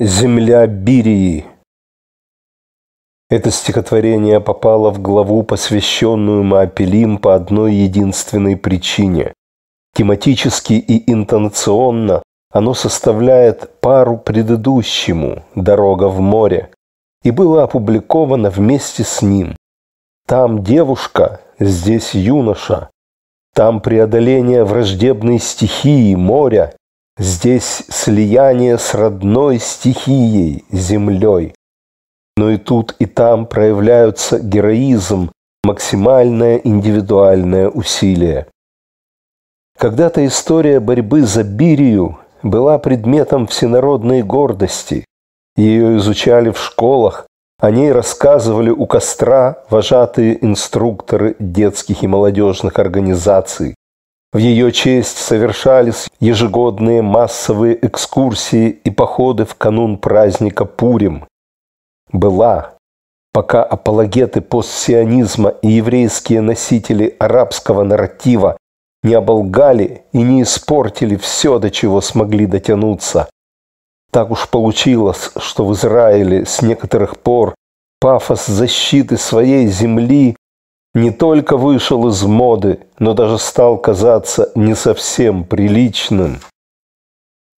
«Земля Бирии». Это стихотворение попало в главу, посвященную Маапелим по одной единственной причине. Тематически и интонационно оно составляет пару предыдущему «Дорога в море» и было опубликовано вместе с ним. Там девушка, здесь юноша, там преодоление враждебной стихии моря Здесь слияние с родной стихией, землей. Но и тут, и там проявляются героизм, максимальное индивидуальное усилие. Когда-то история борьбы за Бирию была предметом всенародной гордости. Ее изучали в школах, о ней рассказывали у костра вожатые инструкторы детских и молодежных организаций. В ее честь совершались ежегодные массовые экскурсии и походы в канун праздника Пурим. Была, пока апологеты постсионизма и еврейские носители арабского нарратива не оболгали и не испортили все, до чего смогли дотянуться. Так уж получилось, что в Израиле с некоторых пор пафос защиты своей земли не только вышел из моды, но даже стал казаться не совсем приличным.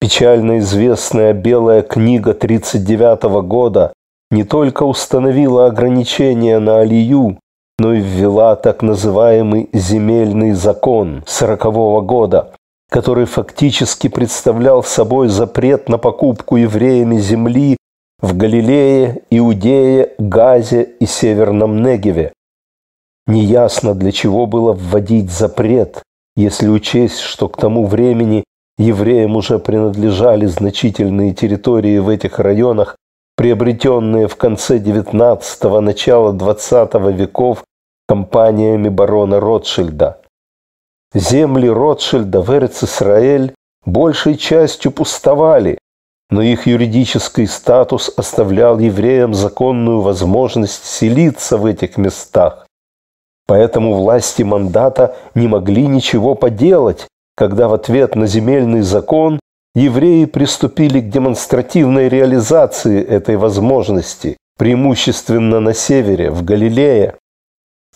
Печально известная «Белая книга» 1939 года не только установила ограничения на Алию, но и ввела так называемый «земельный закон» 1940 года, который фактически представлял собой запрет на покупку евреями земли в Галилее, Иудее, Газе и Северном Негеве, Неясно, для чего было вводить запрет, если учесть, что к тому времени евреям уже принадлежали значительные территории в этих районах, приобретенные в конце XIX – начала XX веков компаниями барона Ротшильда. Земли Ротшильда в эрец большей частью пустовали, но их юридический статус оставлял евреям законную возможность селиться в этих местах. Поэтому власти мандата не могли ничего поделать, когда в ответ на земельный закон евреи приступили к демонстративной реализации этой возможности, преимущественно на севере, в Галилее.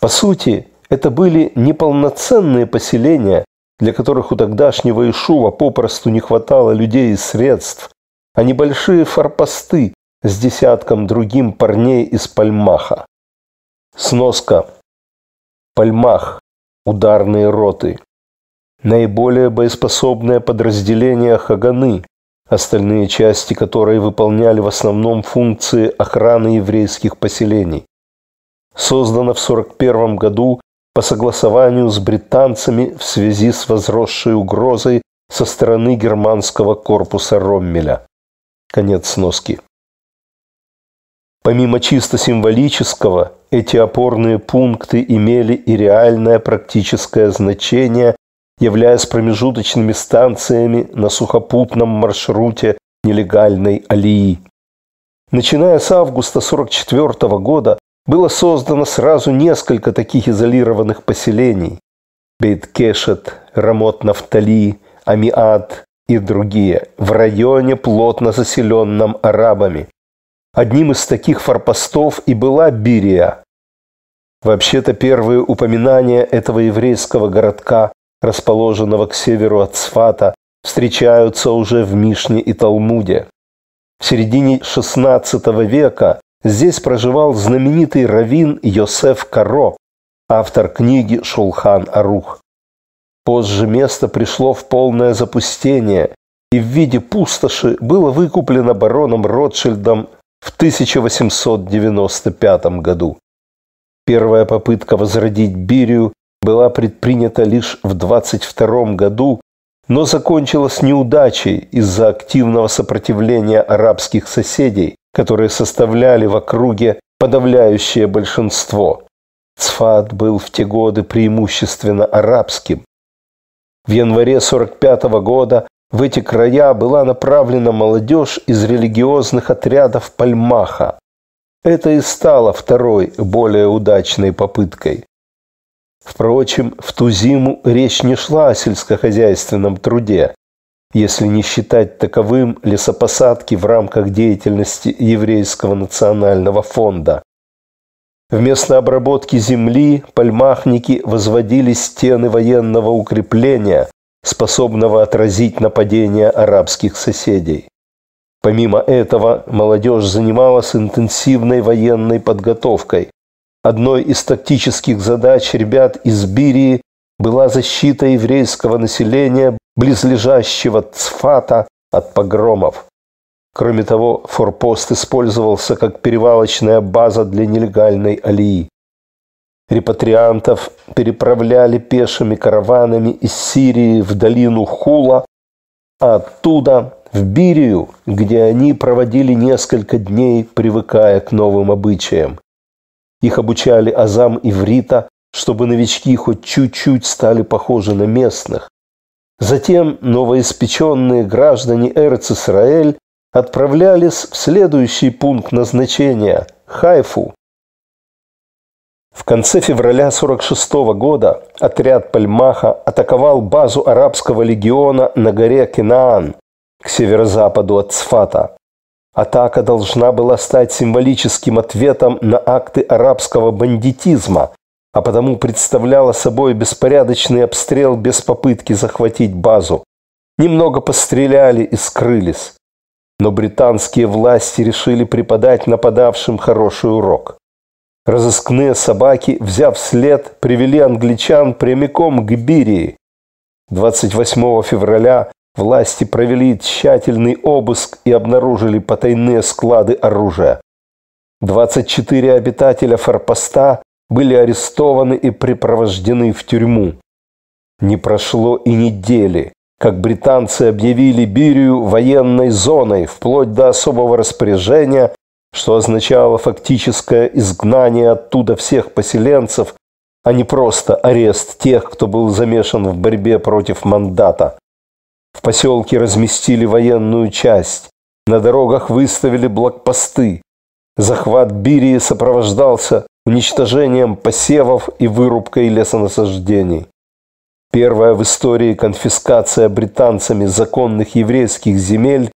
По сути, это были неполноценные поселения, для которых у тогдашнего Ишува попросту не хватало людей и средств, а небольшие форпосты с десятком другим парней из Пальмаха. Сноска Пальмах, ударные роты. Наиболее боеспособное подразделение Хаганы, остальные части которой выполняли в основном функции охраны еврейских поселений. создано в 1941 году по согласованию с британцами в связи с возросшей угрозой со стороны германского корпуса Роммеля. Конец сноски. Помимо чисто символического, эти опорные пункты имели и реальное практическое значение, являясь промежуточными станциями на сухопутном маршруте нелегальной алии. Начиная с августа 1944 года было создано сразу несколько таких изолированных поселений – Бейткешет, Рамот-Нафтали, Амиад и другие – в районе, плотно заселенном арабами. Одним из таких форпостов и была Бирия. Вообще-то первые упоминания этого еврейского городка, расположенного к северу от Сфата, встречаются уже в Мишне и Талмуде. В середине XVI века здесь проживал знаменитый раввин Йосеф Каро, автор книги «Шулхан Арух». Позже место пришло в полное запустение, и в виде пустоши было выкуплено бароном Ротшильдом в 1895 году. Первая попытка возродить Бирию была предпринята лишь в 22 году, но закончилась неудачей из-за активного сопротивления арабских соседей, которые составляли в округе подавляющее большинство. Цфат был в те годы преимущественно арабским. В январе 1945 года в эти края была направлена молодежь из религиозных отрядов Пальмаха. Это и стало второй, более удачной попыткой. Впрочем, в ту зиму речь не шла о сельскохозяйственном труде, если не считать таковым лесопосадки в рамках деятельности Еврейского национального фонда. Вместо обработки земли пальмахники возводили стены военного укрепления, способного отразить нападение арабских соседей. Помимо этого, молодежь занималась интенсивной военной подготовкой. Одной из тактических задач ребят из Бирии была защита еврейского населения, близлежащего Цфата, от погромов. Кроме того, форпост использовался как перевалочная база для нелегальной алии репатриантов переправляли пешими караванами из Сирии в долину Хула, а оттуда в Бирию, где они проводили несколько дней, привыкая к новым обычаям. Их обучали азам и иврита, чтобы новички хоть чуть-чуть стали похожи на местных. Затем новоиспеченные граждане Эрцисраэль отправлялись в следующий пункт назначения – Хайфу, в конце февраля 1946 года отряд Пальмаха атаковал базу арабского легиона на горе Кинаан к северо-западу от Цфата. Атака должна была стать символическим ответом на акты арабского бандитизма, а потому представляла собой беспорядочный обстрел без попытки захватить базу. Немного постреляли и скрылись. Но британские власти решили преподать нападавшим хороший урок. Разыскные собаки, взяв след, привели англичан прямиком к Бирии. 28 февраля власти провели тщательный обыск и обнаружили потайные склады оружия. 24 обитателя форпоста были арестованы и припровождены в тюрьму. Не прошло и недели, как британцы объявили Бирию военной зоной вплоть до особого распоряжения что означало фактическое изгнание оттуда всех поселенцев, а не просто арест тех, кто был замешан в борьбе против мандата. В поселке разместили военную часть, на дорогах выставили блокпосты. Захват Бирии сопровождался уничтожением посевов и вырубкой лесонасаждений. Первая в истории конфискация британцами законных еврейских земель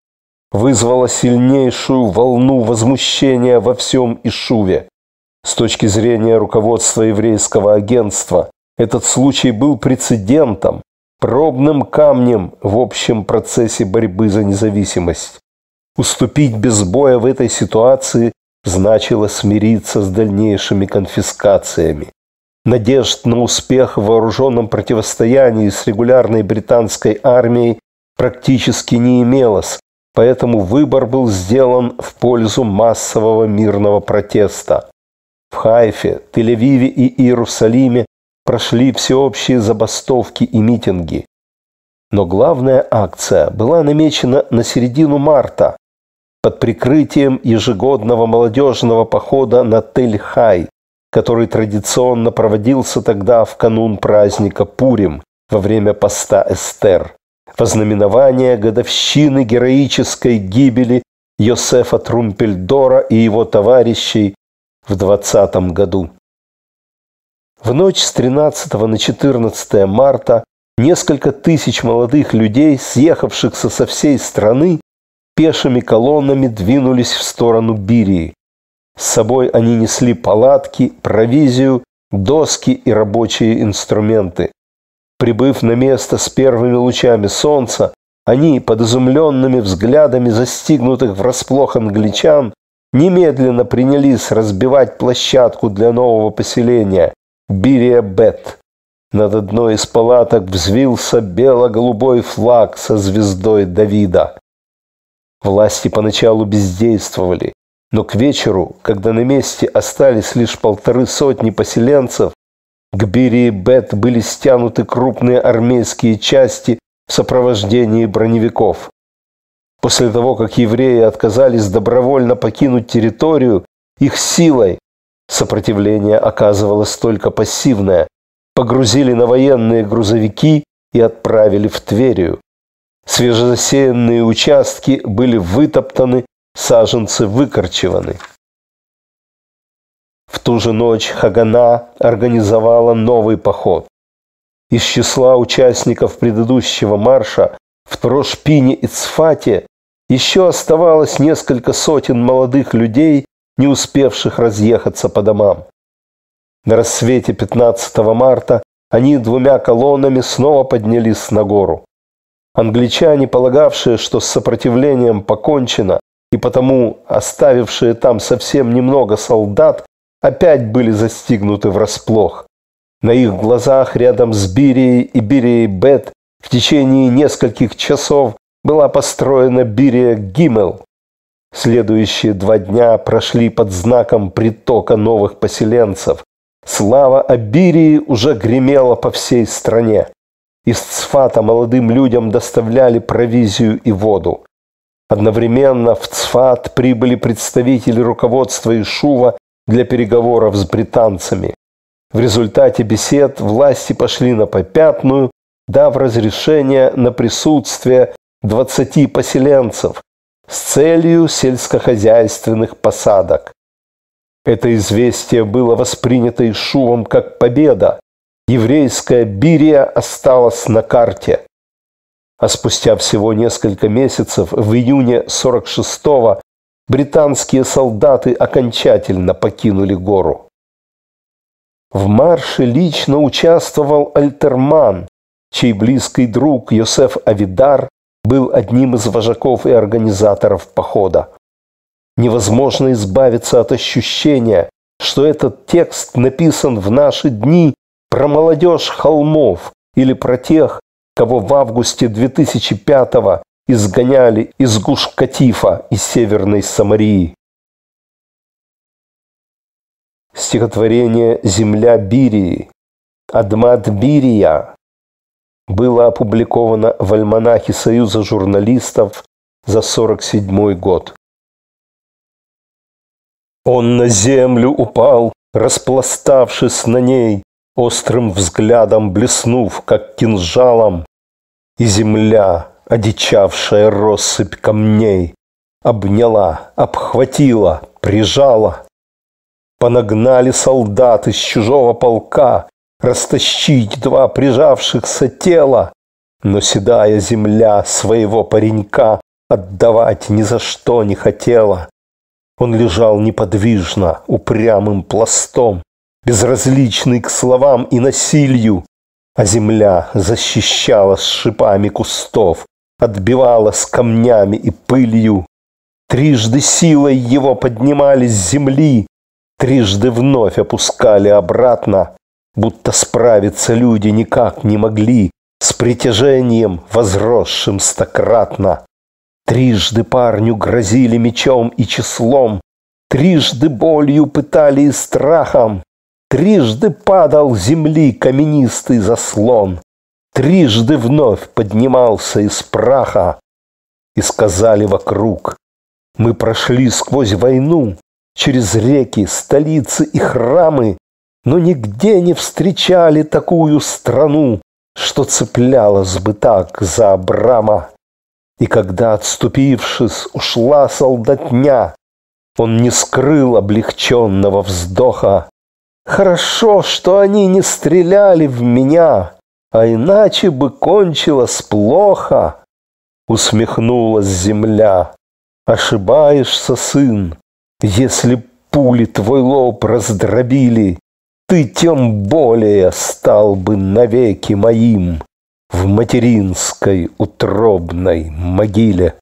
вызвало сильнейшую волну возмущения во всем Ишуве. С точки зрения руководства еврейского агентства, этот случай был прецедентом, пробным камнем в общем процессе борьбы за независимость. Уступить без боя в этой ситуации значило смириться с дальнейшими конфискациями. Надежд на успех в вооруженном противостоянии с регулярной британской армией практически не имелось, поэтому выбор был сделан в пользу массового мирного протеста. В Хайфе, Тель-Авиве и Иерусалиме прошли всеобщие забастовки и митинги. Но главная акция была намечена на середину марта под прикрытием ежегодного молодежного похода на Тель-Хай, который традиционно проводился тогда в канун праздника Пурим во время поста Эстер вознаменование годовщины героической гибели Йосефа Трумпельдора и его товарищей в 20 году. В ночь с 13 на 14 марта несколько тысяч молодых людей, съехавшихся со всей страны, пешими колоннами двинулись в сторону Бирии. С собой они несли палатки, провизию, доски и рабочие инструменты. Прибыв на место с первыми лучами солнца, они под изумленными взглядами застигнутых врасплох англичан немедленно принялись разбивать площадку для нового поселения Бирия-Бет. Над одной из палаток взвился бело-голубой флаг со звездой Давида. Власти поначалу бездействовали, но к вечеру, когда на месте остались лишь полторы сотни поселенцев, к Берии-Бет были стянуты крупные армейские части в сопровождении броневиков. После того, как евреи отказались добровольно покинуть территорию, их силой сопротивление оказывалось только пассивное. Погрузили на военные грузовики и отправили в Тверию. Свежезасеянные участки были вытоптаны, саженцы выкорчеваны. В ту же ночь Хагана организовала новый поход. Из числа участников предыдущего марша в Трошпине и Цфате еще оставалось несколько сотен молодых людей, не успевших разъехаться по домам. На рассвете 15 марта они двумя колоннами снова поднялись на гору. Англичане, полагавшие, что с сопротивлением покончено, и потому оставившие там совсем немного солдат, опять были застигнуты врасплох. На их глазах рядом с Бирией и Бирией Бет в течение нескольких часов была построена Бирия Гиммел. Следующие два дня прошли под знаком притока новых поселенцев. Слава о Бирии уже гремела по всей стране. Из Цфата молодым людям доставляли провизию и воду. Одновременно в Цфат прибыли представители руководства Ишува для переговоров с британцами. В результате бесед власти пошли на попятную, дав разрешение на присутствие 20 поселенцев с целью сельскохозяйственных посадок. Это известие было воспринято и Шувом как победа. Еврейская Бирия осталась на карте. А спустя всего несколько месяцев, в июне 46-го, британские солдаты окончательно покинули гору. В марше лично участвовал Альтерман, чей близкий друг Йосеф Авидар был одним из вожаков и организаторов похода. Невозможно избавиться от ощущения, что этот текст написан в наши дни про молодежь холмов или про тех, кого в августе 2005 года изгоняли из Гушкатифа из Северной Самарии. Стихотворение «Земля Бирии» Адмат Бирия было опубликовано в альманахе Союза журналистов за 1947 год. Он на землю упал, распластавшись на ней, острым взглядом блеснув, как кинжалом, и земля одичавшая россыпь камней, обняла, обхватила, прижала. Понагнали солдат из чужого полка растащить два прижавшихся тела, но седая земля своего паренька отдавать ни за что не хотела. Он лежал неподвижно, упрямым пластом, безразличный к словам и насилию, а земля защищала с шипами кустов отбивала с камнями и пылью. Трижды силой его поднимали с земли, трижды вновь опускали обратно, будто справиться люди никак не могли с притяжением, возросшим стократно. Трижды парню грозили мечом и числом, трижды болью пытали и страхом, трижды падал с земли каменистый заслон трижды вновь поднимался из праха, и сказали вокруг, мы прошли сквозь войну, через реки, столицы и храмы, но нигде не встречали такую страну, что цеплялась бы так за Абрама. И когда, отступившись, ушла солдатня, он не скрыл облегченного вздоха. «Хорошо, что они не стреляли в меня!» а иначе бы кончилось плохо. Усмехнулась земля. Ошибаешься, сын, если пули твой лоб раздробили, ты тем более стал бы навеки моим в материнской утробной могиле.